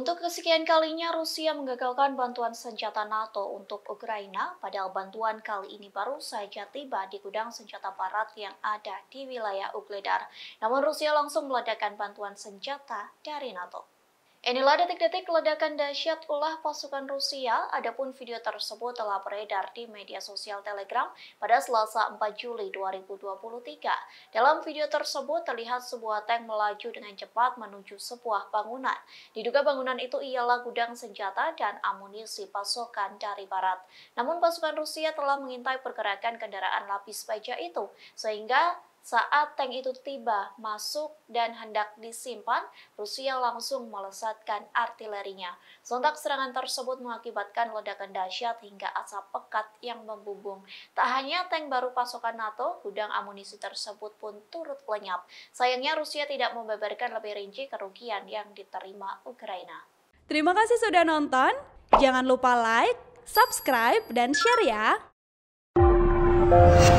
Untuk kesekian kalinya, Rusia menggagalkan bantuan senjata NATO untuk Ukraina, padahal bantuan kali ini baru saja tiba di gudang senjata barat yang ada di wilayah Ugledar. Namun Rusia langsung meledakkan bantuan senjata dari NATO. Inilah detik-detik ledakan dahsyat ulah pasukan Rusia, adapun video tersebut telah beredar di media sosial Telegram pada Selasa 4 Juli 2023. Dalam video tersebut terlihat sebuah tank melaju dengan cepat menuju sebuah bangunan. Diduga bangunan itu ialah gudang senjata dan amunisi pasukan dari barat. Namun pasukan Rusia telah mengintai pergerakan kendaraan lapis baja itu, sehingga saat tank itu tiba, masuk, dan hendak disimpan, Rusia langsung melesatkan artilerinya. Sontak serangan tersebut mengakibatkan ledakan dahsyat hingga asap pekat yang membumbung. Tak hanya tank baru pasokan NATO, gudang amunisi tersebut pun turut lenyap. Sayangnya Rusia tidak membeberkan lebih rinci kerugian yang diterima Ukraina. Terima kasih sudah nonton. Jangan lupa like, subscribe, dan share ya.